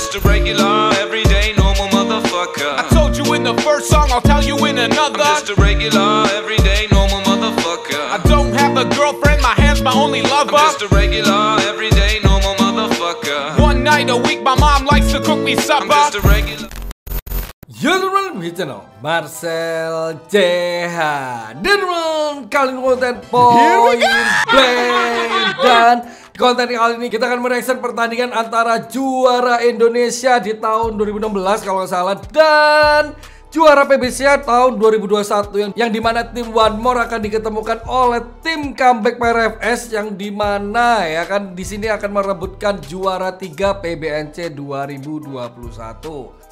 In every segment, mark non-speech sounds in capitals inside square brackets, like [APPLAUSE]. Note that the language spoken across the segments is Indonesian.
just a regular, everyday, normal motherfucker. I told you in the first song, I'll tell you in another. I'm just a regular, everyday, normal motherfucker. I don't have a girlfriend, my hand's my only lover. I'm just a regular, everyday, normal motherfucker. One night a week, my mom likes to cook me supper. I'm just a regular. General Vicino, Marcel JH. Dan kali konten point play dan konten kali ini kita akan mereaksi pertandingan antara juara Indonesia di tahun 2016 kalau nggak salah dan juara PBC tahun 2021 yang yang dimana tim One More akan diketemukan oleh tim comeback PRFS yang dimana ya kan di sini akan merebutkan juara 3 PBNC 2021.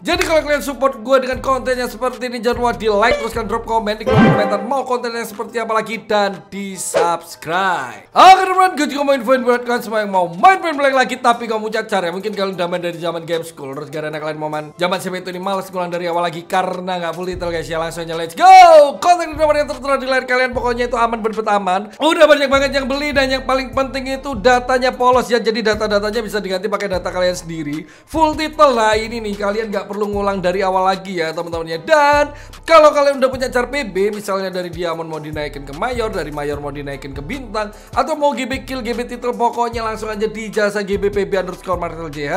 Jadi kalau kalian support gue dengan konten yang seperti ini Jangan lupa di like, terus kalian drop komen Di kolom komentar mau konten yang seperti apa lagi Dan di subscribe Oke teman-teman, gue juga mau infoin buat kalian semua yang mau main main black lagi Tapi kamu cacar ya, mungkin kalian udah main dari zaman game school Terus gara kalian mau main zaman CP itu ini males ngulang dari awal lagi Karena gak full title guys ya, langsung aja let's go Konten nomor yang tertera di layar kalian Pokoknya itu aman bener aman Udah banyak banget yang beli dan yang paling penting itu datanya polos ya Jadi data-datanya bisa diganti pakai data kalian sendiri Full title, lah ini nih kalian gak perlu ngulang dari awal lagi ya teman-temannya. Dan kalau kalian udah punya char PB, misalnya dari diamond mau dinaikin ke mayor, dari mayor mau dinaikin ke bintang, atau mau GB kill, GB title, pokoknya langsung aja di jasa GB PB underscore Martel JH.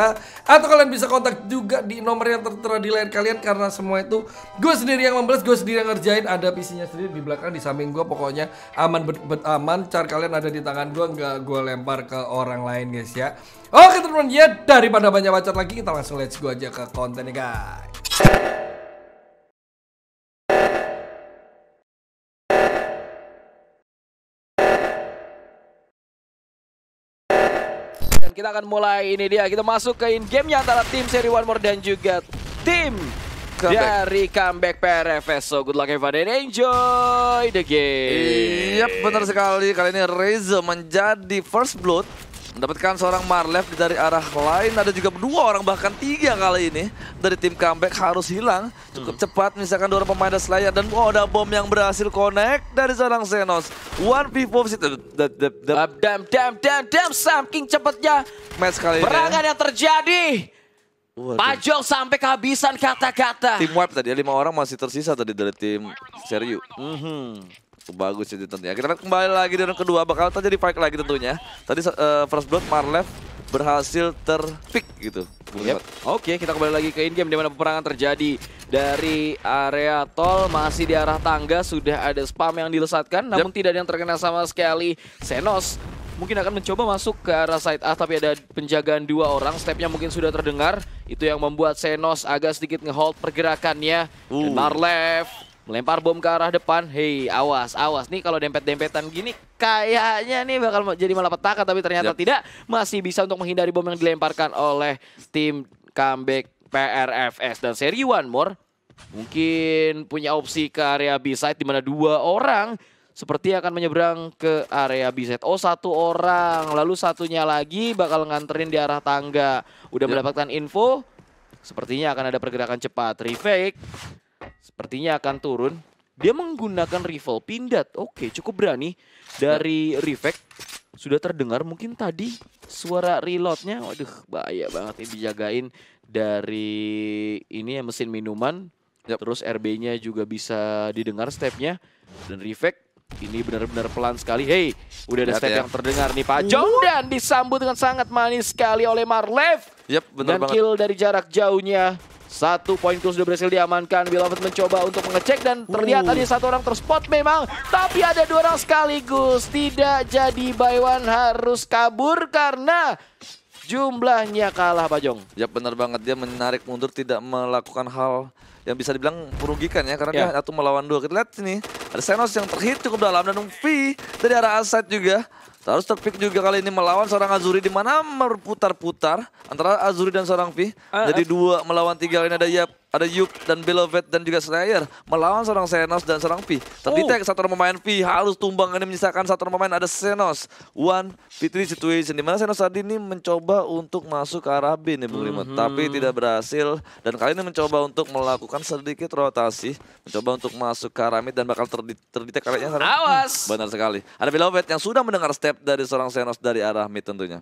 Atau kalian bisa kontak juga di nomor yang tertera di layar kalian karena semua itu gue sendiri yang membelas, gue sendiri yang ngerjain, ada PC-nya sendiri di belakang di samping gue pokoknya aman bet, bet aman, char kalian ada di tangan gue nggak gue lempar ke orang lain guys ya. Oke teman-teman ya daripada banyak bacot lagi kita langsung let's go aja ke kontennya guys guys. Dan kita akan mulai ini dia. Kita masuk ke in game antara tim seri One More dan juga tim comeback. dari comeback PRFS. So good luck everyone and enjoy the game. Iya, yep, benar sekali. Kali ini Reza menjadi first blood Mendapatkan seorang Marlef dari arah lain. Ada juga dua orang, bahkan tiga kali ini. Dari tim comeback harus hilang. Cukup hmm. cepat, misalkan dua orang pemain ada Slayer. Dan oh, ada bom yang berhasil connect dari seorang Xenos. One people situ. Dam, dam, dam, dam. Saking cepatnya. Match kali ini. Perangan yang terjadi. Waduh. Pajong sampai kehabisan kata-kata. Tim wipe tadi, ya, lima orang masih tersisa tadi dari tim Seryu. Mm -hmm. Bagus ya tentunya. Kita akan kembali lagi di round kedua. Bakal terjadi fight lagi tentunya. Tadi uh, First Blood, Marlev berhasil terpick gitu. Yep. Oke, okay, kita kembali lagi ke in-game di mana peperangan terjadi dari area tol masih di arah tangga sudah ada spam yang dilesatkan namun yep. tidak ada yang terkena sama sekali Senos mungkin akan mencoba masuk ke arah side A tapi ada penjagaan dua orang stepnya mungkin sudah terdengar itu yang membuat Senos agak sedikit ngehold pergerakannya uh. Marlev Melempar bom ke arah depan. Hei, awas, awas. Nih kalau dempet-dempetan gini kayaknya nih bakal jadi malapetaka tapi ternyata yep. tidak. Masih bisa untuk menghindari bom yang dilemparkan oleh tim comeback PRFS dan seri One More mungkin punya opsi ke area B side di mana dua orang seperti akan menyeberang ke area B side. Oh, satu orang, lalu satunya lagi bakal nganterin di arah tangga. Udah yep. mendapatkan info. Sepertinya akan ada pergerakan cepat. Refake Sepertinya akan turun. Dia menggunakan rifle. pindat. Oke, cukup berani dari Rifek. Sudah terdengar mungkin tadi suara reloadnya. Waduh, bahaya banget ini dijagain dari ini ya mesin minuman. Yep. Terus RB-nya juga bisa didengar stepnya. Dan Rifek ini benar-benar pelan sekali. Hey, udah ada step ya. yang terdengar nih Pak Jong. Dan disambut dengan sangat manis sekali oleh Marlev. Yep, Dan kill dari jarak jauhnya satu poin kurs sudah berhasil diamankan. Beloved mencoba untuk mengecek dan terlihat tadi uh. satu orang terspot memang. Tapi ada dua orang sekaligus. Tidak jadi Baywan harus kabur karena jumlahnya kalah Pak Jong. Ya benar banget dia menarik mundur tidak melakukan hal yang bisa dibilang merugikan ya karena yeah. dia ya. satu melawan dua. Kita lihat sini ada Senos yang terhit cukup dalam dan V dari arah Asad juga Terus terpik juga kali ini melawan seorang Azuri di mana berputar-putar antara Azuri dan seorang V. Eh, Jadi eh. dua melawan tiga ini ada Yap ada Yuk dan Beloved dan juga Slayer melawan seorang Senos dan seorang Pi. Terdetek oh. satu orang pemain Pi harus tumbang ini menyisakan satu orang pemain ada Senos. One Fitri situation dimana Senos tadi ini mencoba untuk masuk ke arah B nih Bung mm -hmm. tapi tidak berhasil dan kali ini mencoba untuk melakukan sedikit rotasi, mencoba untuk masuk ke arah mid dan bakal terdetek karetnya. Awas. Hmm, benar sekali. Ada Beloved yang sudah mendengar step dari seorang Senos dari arah mid tentunya.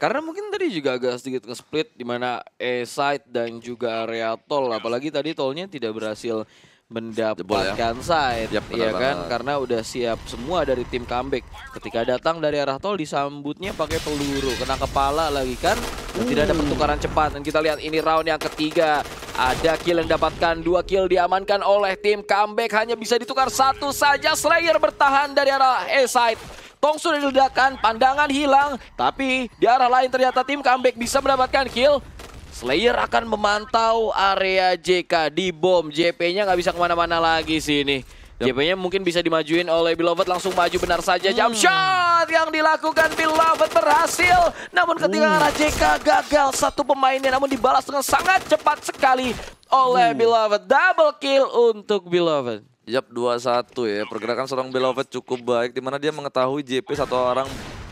Karena mungkin tadi juga agak sedikit nge-split di mana E-side dan juga area tol iya. apalagi tadi tolnya tidak berhasil mendapatkan ya. side yep, ya iya kan banget. karena udah siap semua dari tim comeback ketika datang dari arah tol disambutnya pakai peluru kena kepala lagi kan dan tidak ada hmm. pertukaran cepat dan kita lihat ini round yang ketiga ada kill yang dapatkan dua kill diamankan oleh tim comeback hanya bisa ditukar satu saja Slayer bertahan dari arah A side Tongsu diledakan, pandangan hilang. Tapi di arah lain ternyata tim comeback bisa mendapatkan kill. Slayer akan memantau area JK di bom. JP-nya nggak bisa kemana-mana lagi sini. JP-nya mungkin bisa dimajuin oleh Beloved langsung maju benar saja. Jam Jump hmm. shot yang dilakukan Beloved berhasil. Namun ketika hmm. arah JK gagal satu pemainnya namun dibalas dengan sangat cepat sekali oleh hmm. Beloved. Double kill untuk Beloved. Yap 2-1 ya. Pergerakan seorang Belovet cukup baik di mana dia mengetahui JP satu orang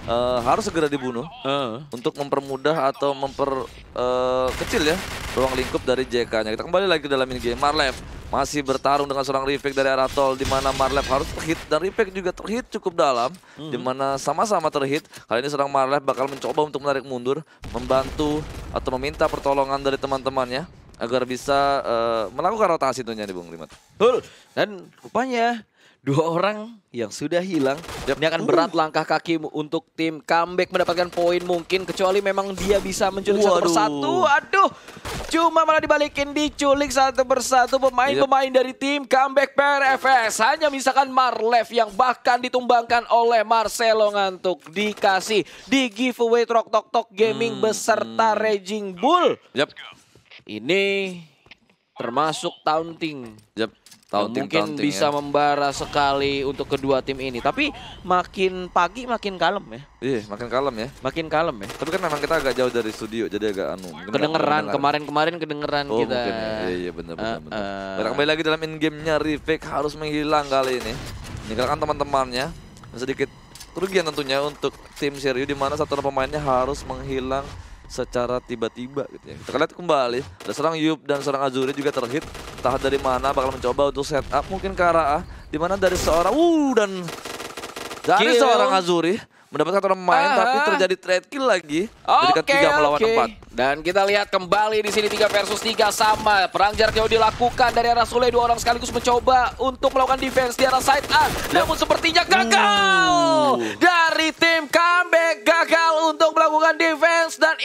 uh, harus segera dibunuh uh. untuk mempermudah atau memper uh, kecil ya ruang lingkup dari JK-nya. Kita kembali lagi ke dalam ini game Marlev masih bertarung dengan seorang Rifek dari arah tol di mana Marlev harus terhit dan Rifek juga terhit cukup dalam hmm. di mana sama-sama terhit. Kali ini seorang Marlev bakal mencoba untuk menarik mundur, membantu atau meminta pertolongan dari teman-temannya agar bisa uh, melakukan rotasi tentunya nih Bung Limat. Betul. Dan rupanya dua orang yang sudah hilang. Yep. Ini akan berat langkah kaki untuk tim comeback mendapatkan poin mungkin. Kecuali memang dia bisa menculik Waduh. satu persatu. Aduh, cuma malah dibalikin diculik satu persatu pemain-pemain dari tim comeback PRFS. Hanya misalkan Marlev yang bahkan ditumbangkan oleh Marcelo Ngantuk. Dikasih di giveaway trok Tok Tok Gaming hmm. beserta Raging Bull. Yep ini termasuk taunting. Yep. Taunting, mungkin taunting, bisa ya. membara sekali untuk kedua tim ini. Tapi makin pagi makin kalem ya. Iya, makin kalem ya. Makin kalem ya. Tapi kan memang kita agak jauh dari studio, jadi agak anu. Kedengeran kemarin-kemarin kedengeran oh, kita. Mungkin, ya. Iya, iya benar-benar. Uh, benar. uh. kembali lagi dalam in game-nya Rivik harus menghilang kali ini. Meninggalkan teman-temannya sedikit kerugian tentunya untuk tim serius di mana satu pemainnya harus menghilang secara tiba-tiba gitu ya. Kita lihat kembali, ada serang Yup dan serang Azuri juga terhit. Entah dari mana bakal mencoba untuk setup mungkin ke arah A. Dimana dari seorang, uh dan dari kill. seorang Azuri mendapatkan orang main Aha. tapi terjadi trade kill lagi okay, tiga melawan okay. empat dan kita lihat kembali di sini tiga versus tiga sama perang jarak jauh dilakukan dari arah Sule dua orang sekaligus mencoba untuk melakukan defense di arah side A namun sepertinya gagal uh. dari tim comeback gagal untuk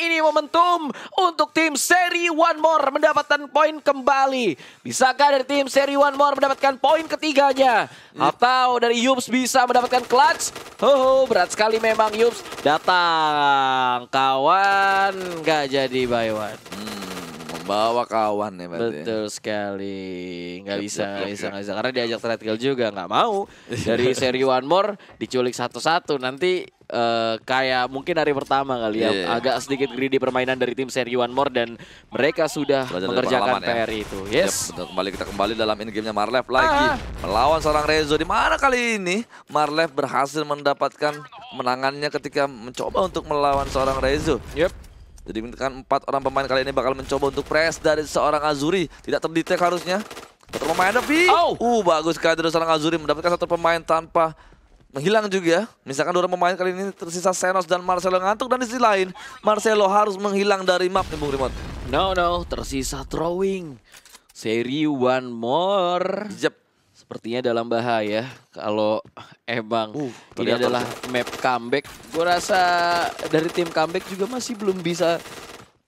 ini momentum untuk tim seri One More mendapatkan poin kembali. Bisakah dari tim seri One More mendapatkan poin ketiganya? Atau dari Yups bisa mendapatkan clutch? Oh, berat sekali memang Yups. Datang kawan, gak jadi by one. Hmm. Bawa kawan ya berarti. Ya. Betul sekali. Enggak bisa, enggak bisa, enggak bisa. Karena diajak treadmill juga enggak mau. [LAUGHS] Iya. Dari seri One More diculik satu-satu. Nanti uh, kayak mungkin hari pertama kali ya yeah. agak sedikit greedy permainan dari tim seri One More dan mereka sudah Belajar mengerjakan PR ya. itu. Yes. Yep, betul. Kembali kita kembali dalam in gamenya Marlev lagi ah. melawan seorang Rezo di mana kali ini Marlev berhasil mendapatkan menangannya ketika mencoba untuk melawan seorang Rezo. Yep. Jadi kan empat orang pemain kali ini bakal mencoba untuk press dari seorang Azuri. Tidak terdetek harusnya. Satu pemain Devi. oh. uh bagus sekali dari seorang Azuri mendapatkan satu pemain tanpa menghilang juga. Ya. Misalkan dua pemain kali ini tersisa Senos dan Marcelo ngantuk dan di sisi lain Marcelo harus menghilang dari map nih Bung Remote. No no, tersisa throwing. Seri one more. Yep sepertinya dalam bahaya kalau emang uh, ini adalah map comeback. Gue rasa dari tim comeback juga masih belum bisa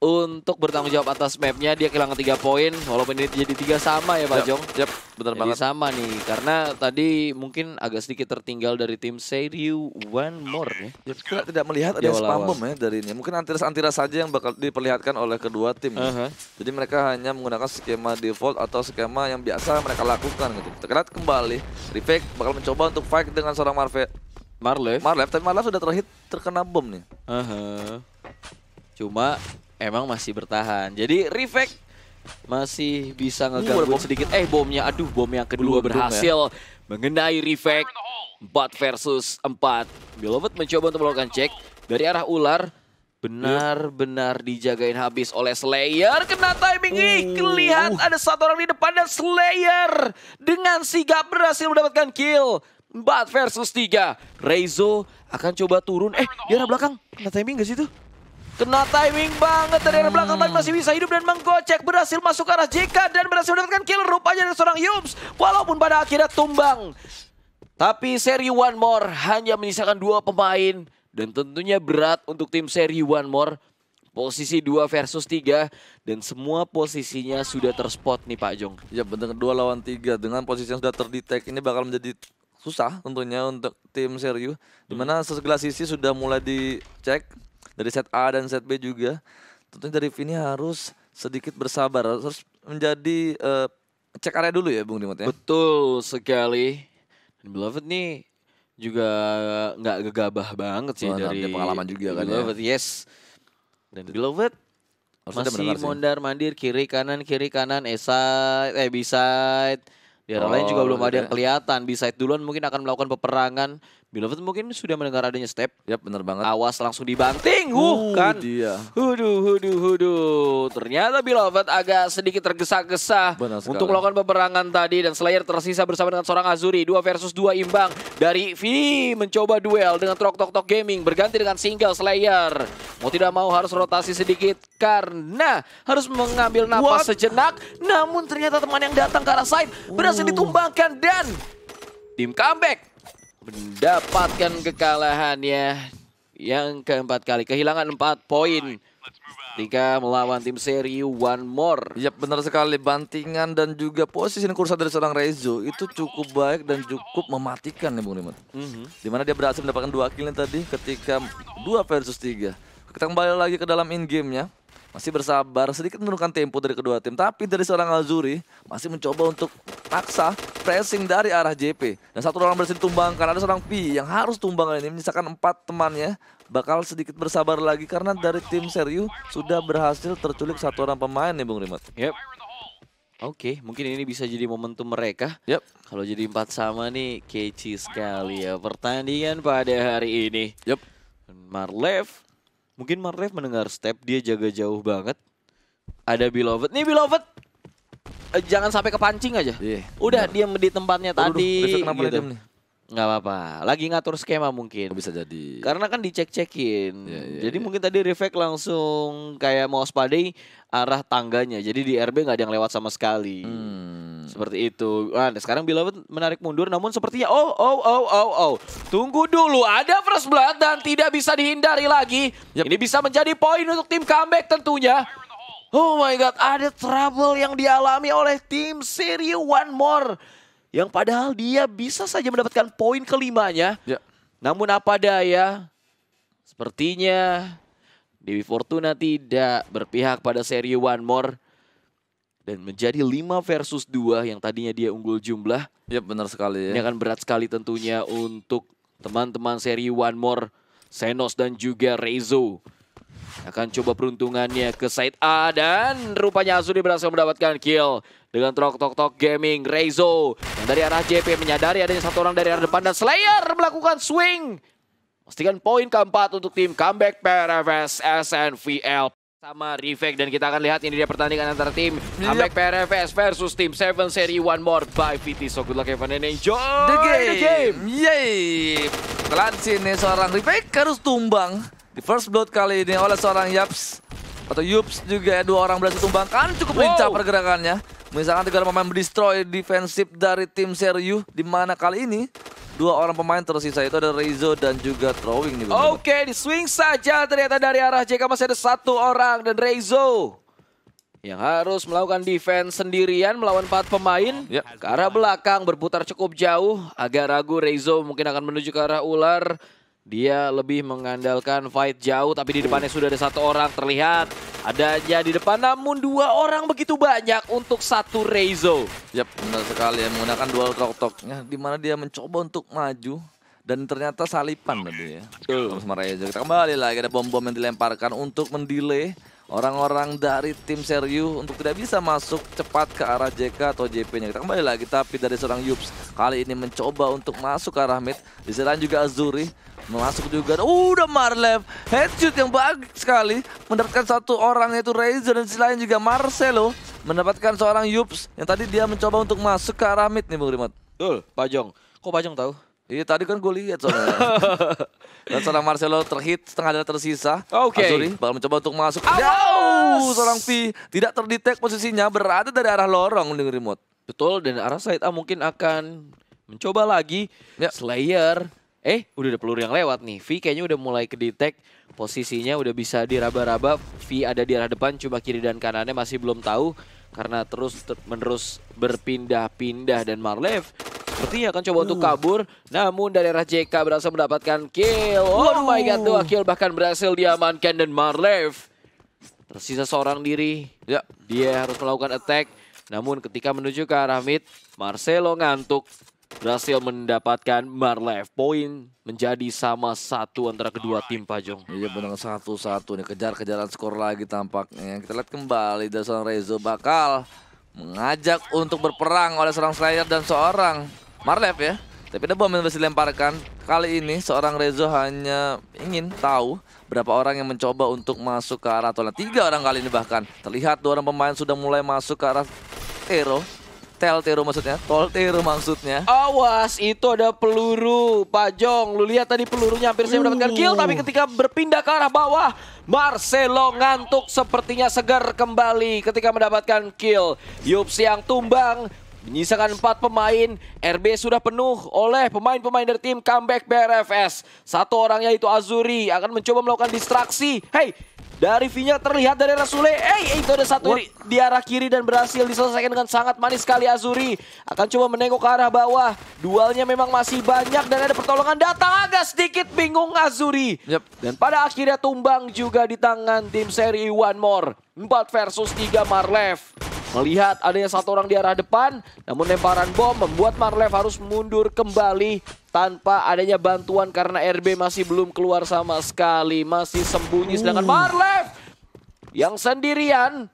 untuk bertanggung jawab atas mapnya dia kehilangan tiga poin walaupun ini jadi tiga sama ya Pak yep. Jong. Yep, benar banget. sama nih karena tadi mungkin agak sedikit tertinggal dari tim Seiryu One More ya. Yep. Kita tidak melihat ada ya spam bomb ya dari ini. Mungkin antiras-antiras saja yang bakal diperlihatkan oleh kedua tim. Ya. Uh -huh. Jadi mereka hanya menggunakan skema default atau skema yang biasa mereka lakukan gitu. kembali, Rifek bakal mencoba untuk fight dengan seorang Marve. Marlev. Marlev, tapi Marlev sudah terhit terkena bom nih. Uh -huh. Cuma emang masih bertahan. Jadi Refek masih bisa uh, sedikit. Eh bomnya, aduh bom yang kedua Belum ya. berhasil ya. mengenai Refek. 4 versus 4. Beloved mencoba untuk melakukan cek dari arah ular. Benar-benar dijagain habis oleh Slayer. Kena timing ini. Oh. kelihat ada satu orang di depan dan Slayer dengan sigap berhasil mendapatkan kill. 4 versus 3. Reizo akan coba turun. Eh, di arah belakang. Kena timing gak sih tuh? Kena timing banget dari arah belakang tapi masih bisa hidup dan menggocek. Berhasil masuk ke arah JK dan berhasil mendapatkan kill rupanya dari seorang Yums. Walaupun pada akhirnya tumbang. Tapi seri One More hanya menyisakan dua pemain. Dan tentunya berat untuk tim seri One More. Posisi 2 versus 3 dan semua posisinya sudah terspot nih Pak Jong. Ya benar 2 lawan tiga dengan posisi yang sudah terdetek ini bakal menjadi susah tentunya untuk tim seri Dimana segala sisi sudah mulai dicek dari set A dan set B juga tentunya dari Vini harus sedikit bersabar harus menjadi uh, cek area dulu ya Bung Dimot ya betul sekali dan Beloved nih juga nggak gegabah banget sih oh, dari pengalaman juga kan ya. Beloved ya. yes dan Beloved harus masih mondar mandir kiri kanan kiri kanan eside, eh beside di arah oh, lain juga oh, belum ada yang kelihatan. Bisa duluan mungkin akan melakukan peperangan. Beloved mungkin sudah mendengar adanya step. Ya benar banget. Awas langsung dibanting. Uh, uh kan. Dia. Hudu, hudu, hudu. Ternyata Beloved agak sedikit tergesa-gesa untuk melakukan peperangan tadi. Dan Slayer tersisa bersama dengan seorang Azuri. Dua versus dua imbang. Dari V mencoba duel dengan trok Tok Tok Gaming. Berganti dengan single Slayer. Mau tidak mau harus rotasi sedikit. Karena harus mengambil napas What? sejenak. Namun ternyata teman yang datang ke arah side berhasil uh. ditumbangkan. Dan tim comeback mendapatkan kekalahannya yang keempat kali. Kehilangan empat poin. Tiga melawan tim seri One More. Ya benar sekali bantingan dan juga posisi kursa dari seorang Rezo itu cukup baik dan cukup mematikan nih Bung Limut Mm -hmm. Dimana dia berhasil mendapatkan dua killnya tadi ketika dua versus tiga. Kita kembali lagi ke dalam in game-nya masih bersabar sedikit menurunkan tempo dari kedua tim. Tapi dari seorang Azuri masih mencoba untuk paksa pressing dari arah JP. Dan satu orang berhasil karena Ada seorang P yang harus tumbang ini menyisakan empat temannya. Bakal sedikit bersabar lagi karena dari tim Seriu sudah berhasil terculik satu orang pemain nih Bung Rimat. Yep. Oke, okay, mungkin ini bisa jadi momentum mereka. Yep. Kalau jadi empat sama nih, kecil sekali ya pertandingan pada hari ini. Yep. Marlev Mungkin Marlev mendengar step, dia jaga jauh banget. Ada Beloved. Nih Beloved! Eh, jangan sampai kepancing aja. Yeah, Udah dia di tempatnya Aduh, tadi. Gitu. Nih? Nggak apa-apa, lagi ngatur skema mungkin. Bisa jadi. Karena kan dicek-cekin. Yeah, yeah, jadi yeah. mungkin tadi Refek langsung kayak mau waspadai arah tangganya. Jadi di RB nggak ada yang lewat sama sekali. Hmm. Seperti itu. Ah, nah, sekarang Beloved menarik mundur namun sepertinya oh oh oh oh oh. Tunggu dulu ada first blood dan tidak bisa dihindari lagi. Yep. Ini bisa menjadi poin untuk tim comeback tentunya. Oh my god, ada trouble yang dialami oleh tim Siri One More. Yang padahal dia bisa saja mendapatkan poin kelimanya. Yep. Namun apa daya, sepertinya Dewi Fortuna tidak berpihak pada seri One More dan menjadi 5 versus 2 yang tadinya dia unggul jumlah. Ya benar sekali ya. Ini akan berat sekali tentunya untuk teman-teman seri One More, Senos dan juga Rezo. Akan coba peruntungannya ke side A dan rupanya Azuri berhasil mendapatkan kill dengan Tok Tok Tok Gaming. Rezo yang dari arah JP menyadari adanya satu orang dari arah depan dan Slayer melakukan swing. Pastikan poin keempat untuk tim comeback PRFS SNVL sama Rivek dan kita akan lihat ini dia pertandingan antara tim Amek PRFS versus tim Seven Seri One More by VT. So good luck everyone and enjoy the game. The game. Yay. Kelan sini seorang Rivek harus tumbang di first blood kali ini oleh seorang Yaps atau Yups juga ya, dua orang berhasil tumbangkan cukup lincah wow. pergerakannya. Misalkan tiga pemain destroy defensif dari tim Seriu di mana kali ini Dua orang pemain tersisa itu ada Rezo dan juga Throwing. Nih, Oke, okay, di swing saja ternyata dari arah JK masih ada satu orang dan Rezo yang harus melakukan defense sendirian melawan empat pemain ya. ke arah belakang berputar cukup jauh agak ragu Rezo mungkin akan menuju ke arah ular dia lebih mengandalkan fight jauh, tapi di depannya sudah ada satu orang terlihat. Ada aja di depan, namun dua orang begitu banyak untuk satu Reizo. Yap, benar sekali ya, menggunakan dual tok-tok. Ya, di mana dia mencoba untuk maju, dan ternyata salipan tadi ya. Betul. Sama Reizo. Kita kembali lagi, ada bom-bom yang dilemparkan untuk mendelay orang-orang dari tim Seryu untuk tidak bisa masuk cepat ke arah JK atau JP-nya. Kita kembali lagi, tapi dari seorang Yups kali ini mencoba untuk masuk ke arah mid. Diserang juga Azuri, masuk juga. Udah Marlev, headshot yang bagus sekali. Mendapatkan satu orang yaitu Razor dan selain juga Marcelo. Mendapatkan seorang Yups yang tadi dia mencoba untuk masuk ke arah mid nih Bung Rimat. Betul, Pajong. Kok Pajong tahu? Iya tadi kan gue lihat soalnya. [LAUGHS] Dan seorang Marcelo terhit setengah dari tersisa. Oke. Okay. bakal mencoba untuk masuk. Jauh ya, oh, seorang V tidak terdetek posisinya berada dari arah lorong dengan remote. Betul dan arah side A mungkin akan mencoba lagi. Ya. Slayer. Eh udah ada peluru yang lewat nih. V kayaknya udah mulai kedetek posisinya udah bisa diraba-raba. V ada di arah depan cuma kiri dan kanannya masih belum tahu karena terus ter menerus berpindah-pindah dan Marlev Sepertinya akan coba untuk kabur, namun dari arah JK berhasil mendapatkan kill. Oh wow. my god, dua kill bahkan berhasil diamankan dan Marlev tersisa seorang diri. Ya, dia harus melakukan attack. Namun ketika menuju ke arah mid, Marcelo ngantuk berhasil mendapatkan Marlev point menjadi sama satu antara kedua tim Pajong. Iya benar satu-satu nih kejar-kejaran skor lagi tampaknya. Kita lihat kembali dari seorang Rezo bakal mengajak untuk berperang oleh seorang Slayer dan seorang Marlev ya. Tapi ada bom yang bisa dilemparkan. Kali ini seorang Rezo hanya ingin tahu berapa orang yang mencoba untuk masuk ke arah toilet. Tiga orang kali ini bahkan. Terlihat dua orang pemain sudah mulai masuk ke arah Tero. Tel Tero maksudnya, Tol Tero maksudnya. Awas, itu ada peluru, Pak Jong. Lu lihat tadi pelurunya hampir saya mendapatkan kill, tapi uh. ketika berpindah ke arah bawah, Marcelo ngantuk sepertinya segar kembali ketika mendapatkan kill. Yups yang tumbang, Menyisakan empat pemain, RB sudah penuh oleh pemain-pemain dari tim comeback BRFS. Satu orang yaitu Azuri akan mencoba melakukan distraksi. Hey, dari Vinya terlihat dari Rasule. Eh, hey, itu ada satu di, di arah kiri dan berhasil diselesaikan dengan sangat manis sekali Azuri. Akan coba menengok ke arah bawah. Dualnya memang masih banyak dan ada pertolongan datang agak sedikit bingung Azuri. Yep. Dan pada akhirnya tumbang juga di tangan tim seri One More. empat versus tiga Marlev melihat adanya satu orang di arah depan, namun lemparan bom membuat Marlev harus mundur kembali tanpa adanya bantuan karena RB masih belum keluar sama sekali, masih sembunyi sedangkan uh. Marlev yang sendirian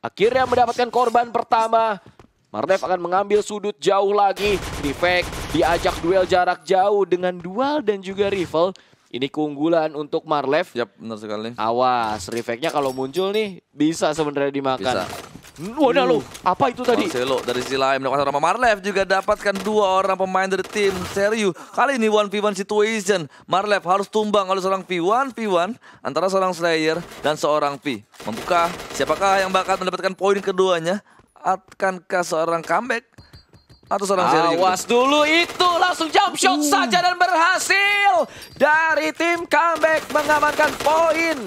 akhirnya mendapatkan korban pertama. Marlev akan mengambil sudut jauh lagi. Di fake, diajak duel jarak jauh dengan dual dan juga rival. Ini keunggulan untuk Marlev. Yap, benar sekali. Awas, refeknya kalau muncul nih bisa sebenarnya dimakan. Bisa. Wadah lo, apa itu tadi? Marcelo oh, dari sisi lain mendapatkan orang Marlev juga dapatkan dua orang pemain dari tim Seriu. Kali ini one v one situation. Marlev harus tumbang oleh seorang V1v1 antara seorang Slayer dan seorang V. Membuka siapakah yang bakal mendapatkan poin keduanya? Akankah seorang comeback? atau seorang Awas seri Awas dulu itu langsung jump shot uh. saja dan berhasil dari tim comeback mengamankan poin.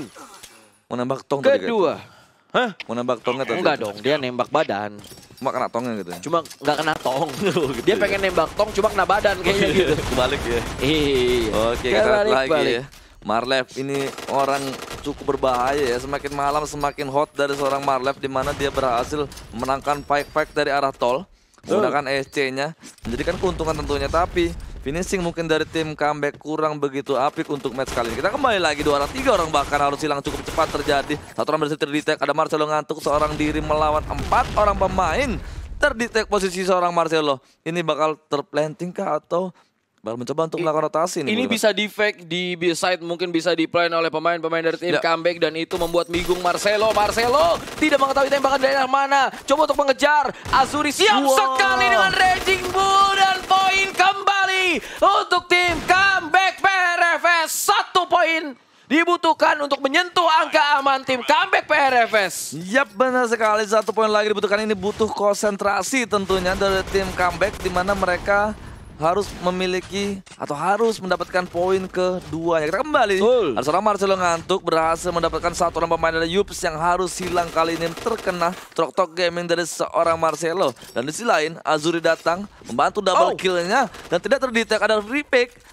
Menembak tong kedua. Tadi, Hah? Mau nembak tong atau Enggak dong, dia nembak badan. Cuma kena tongnya gitu. Ya? Cuma nggak kena tong. [LAUGHS] dia pengen nembak tong cuma kena badan oh, kayaknya iya. gitu. Kebalik ya. Iya. Oke, kita lihat lagi ya. balik. ya. Marlev ini orang cukup berbahaya ya. Semakin malam semakin hot dari seorang Marlev di mana dia berhasil menangkan fight-fight dari arah tol menggunakan oh. sc nya menjadikan keuntungan tentunya tapi Finishing mungkin dari tim comeback kurang begitu apik untuk match kali ini. Kita kembali lagi dua orang, tiga orang bahkan harus hilang cukup cepat terjadi. Satu orang berhasil terdetek, ada Marcelo ngantuk seorang diri melawan empat orang pemain. Terdetek posisi seorang Marcelo. Ini bakal terplanting kah atau baru mencoba untuk melakukan rotasi nih. Ini bisa di fake di side mungkin bisa di plan oleh pemain-pemain dari tim ya. comeback dan itu membuat bingung Marcelo. Marcelo tidak mengetahui tembakan dari mana. Coba untuk mengejar. Azuri siap wow. sekali dengan Raging Bull dan poin comeback untuk tim comeback PRFS. Satu poin dibutuhkan untuk menyentuh angka aman tim comeback PRFS. Yap, benar sekali. Satu poin lagi dibutuhkan. Ini butuh konsentrasi tentunya dari tim comeback di mana mereka harus memiliki atau harus mendapatkan poin kedua. Ya, kita kembali. Cool. Marcelo ngantuk berhasil mendapatkan satu orang pemain dari Yups yang harus hilang kali ini terkena trok-tok gaming dari seorang Marcelo. Dan di sisi lain Azuri datang membantu double oh. killnya dan tidak terdetek ada free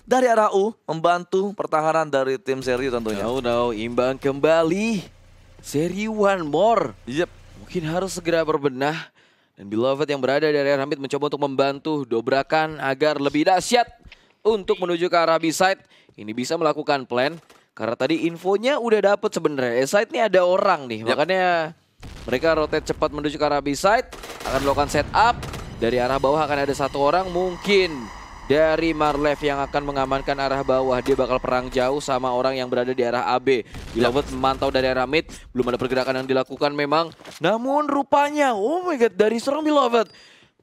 dari arah U membantu pertahanan dari tim seri tentunya. Oh No, no, imbang kembali. Seri one more. Yep. Mungkin harus segera berbenah dan Beloved yang berada di area rambit mencoba untuk membantu dobrakan agar lebih dahsyat untuk menuju ke arah B-side. Ini bisa melakukan plan karena tadi infonya udah dapet sebenarnya. A-side eh, ini ada orang nih, yep. makanya mereka rotate cepat menuju ke arah B-side. Akan melakukan setup. Dari arah bawah akan ada satu orang mungkin dari Marlev yang akan mengamankan arah bawah. Dia bakal perang jauh sama orang yang berada di arah AB. Ya. Beloved memantau dari arah mid, belum ada pergerakan yang dilakukan memang. Namun rupanya, oh my god, dari serang Beloved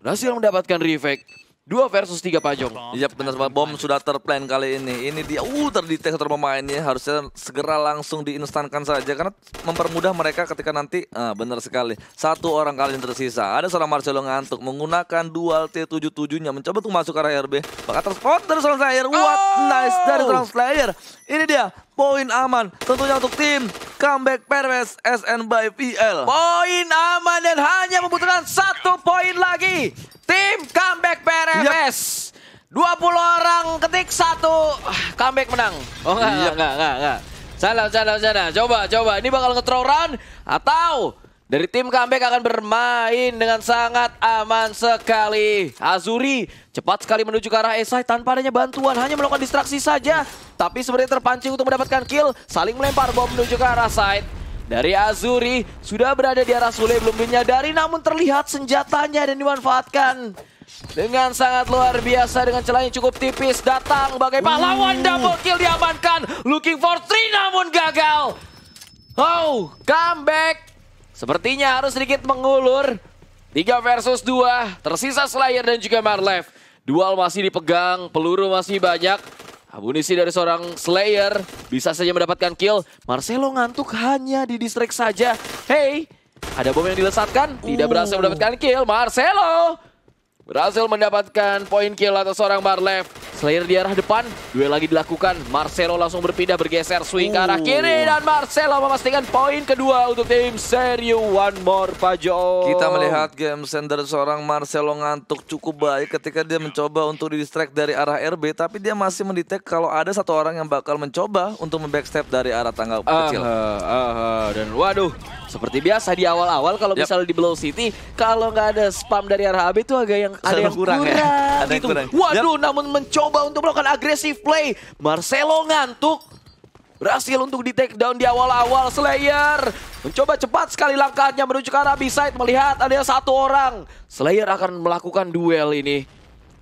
berhasil mendapatkan refake. Dua versus tiga Pajong. Iya benar banget. Bom sudah terplan kali ini. Ini dia uh terdetek satu pemainnya harusnya segera langsung diinstankan saja karena mempermudah mereka ketika nanti ah, benar sekali. Satu orang kali yang tersisa. Ada seorang Marcelo ngantuk menggunakan dual T77-nya mencoba untuk masuk ke arah RB. Bakal terspot dari seorang Slayer. What oh! nice dari seorang Slayer. Ini dia poin aman tentunya untuk tim comeback Perwes SN by VL. Poin aman dan hanya membutuhkan satu poin lagi. Tim comeback Perwes. Yep. 20 orang ketik satu ah, comeback menang. Oh enggak, yep. Iya. enggak, enggak, enggak. Salah, salah, salah. Coba, coba. Ini bakal nge run atau dari tim comeback akan bermain dengan sangat aman sekali. Azuri cepat sekali menuju ke arah Esai tanpa adanya bantuan. Hanya melakukan distraksi saja. Tapi sebenarnya terpancing untuk mendapatkan kill. Saling melempar bom menuju ke arah side. Dari Azuri sudah berada di arah Sule belum dari namun terlihat senjatanya dan dimanfaatkan. Dengan sangat luar biasa dengan celah yang cukup tipis datang bagai pahlawan double kill diamankan. Looking for three namun gagal. Oh, comeback Sepertinya harus sedikit mengulur. tiga versus dua Tersisa Slayer dan juga Marlev. Dual masih dipegang. Peluru masih banyak. Amunisi dari seorang Slayer bisa saja mendapatkan kill. Marcelo ngantuk hanya di distrik saja. Hey, ada bom yang dilesatkan. Tidak uh. berhasil mendapatkan kill. Marcelo Berhasil mendapatkan poin kill atas seorang Barlev. Slayer di arah depan, duel lagi dilakukan. Marcelo langsung berpindah bergeser swing ke arah kiri uh. dan Marcelo memastikan poin kedua untuk tim Serio One More Pajo. Kita melihat game sender seorang Marcelo ngantuk cukup baik ketika dia mencoba untuk di distract dari arah RB tapi dia masih mendetek kalau ada satu orang yang bakal mencoba untuk membackstep dari arah tangga kecil. Aha, dan waduh, seperti biasa di awal-awal kalau yep. misalnya di Blow City kalau nggak ada spam dari arah AB itu agak yang ada yang kurang, kurang ya. Ada yang gitu. kurang. Waduh, namun mencoba untuk melakukan agresif play. Marcelo ngantuk. Berhasil untuk di take down di awal-awal Slayer. Mencoba cepat sekali langkahnya menuju ke arah B-side. Melihat ada satu orang. Slayer akan melakukan duel ini.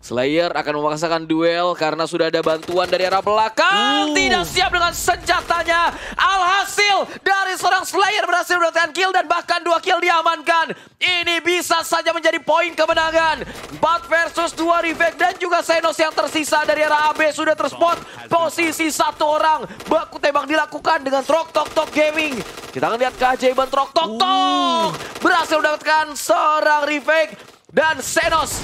Slayer akan memaksakan duel karena sudah ada bantuan dari arah belakang. Uh. Tidak siap dengan senjatanya. Alhasil dari seorang Slayer berhasil mendapatkan kill dan bahkan dua kill diamankan. Ini bisa saja menjadi poin kemenangan. Bat versus dua Rivek dan juga Senos yang tersisa dari arah AB sudah terspot. Posisi satu orang. Baku tembak dilakukan dengan Trok Tok Tok Gaming. Kita akan lihat keajaiban Trok Tok Tok. Uh. Berhasil mendapatkan seorang Rivek dan Senos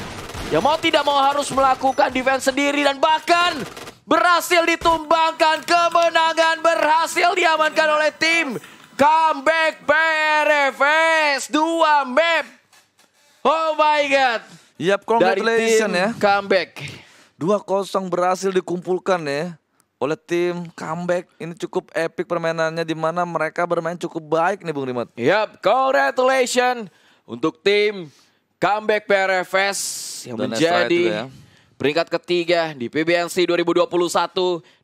Ya mau tidak mau harus melakukan defense sendiri dan bahkan berhasil ditumbangkan. Kemenangan berhasil diamankan oleh tim comeback PRFS dua map. Oh my god. Yap, congratulations ya. Comeback. dua kosong berhasil dikumpulkan ya oleh tim comeback ini cukup epic permainannya di mana mereka bermain cukup baik nih Bung Rimat. Yap, congratulations untuk tim comeback PRFS yang Don't menjadi ya. peringkat ketiga di PBNC 2021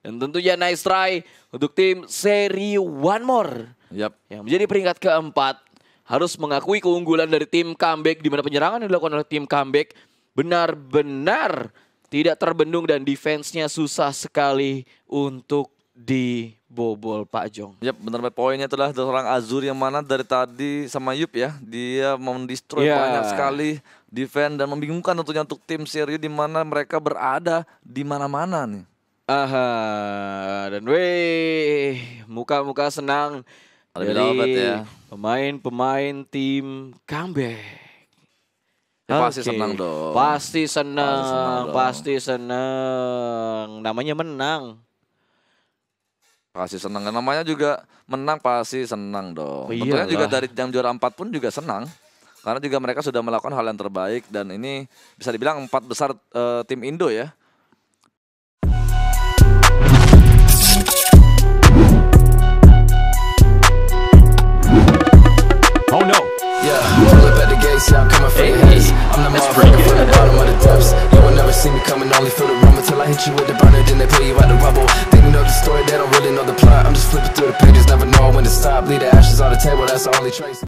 dan tentunya nice try untuk tim seri One More yep. yang menjadi peringkat keempat harus mengakui keunggulan dari tim comeback di mana penyerangan yang dilakukan oleh tim comeback benar-benar tidak terbendung dan defense-nya susah sekali untuk di bobol Pak Jong. Yep, benar banget. Poinnya adalah seorang Azur yang mana dari tadi sama Yup ya, dia mendestroy yeah. banyak sekali defend dan membingungkan tentunya untuk tim Serio di mana mereka berada di mana-mana nih. Aha, dan weh, muka-muka senang Lebih dari ya. pemain-pemain tim comeback. Ya, okay. Pasti senang dong. pasti senang. Pasti senang. Namanya menang. Pasti senang. Namanya juga menang pasti senang dong. Iya. Tentunya juga dari yang juara empat pun juga senang. Karena juga mereka sudah melakukan hal yang terbaik dan ini bisa dibilang empat besar uh, tim Indo ya. face, yeah, I'm coming for hey, the haters. I'm the motherfucker from the bottom of the depths. You will never see me coming, only feel the room until I hit you with the burner, then they pull you out the rubble. They know the story, they don't really know the plot. I'm just flipping through the pages, never know when to stop. Leave the ashes on the table, that's the only trace.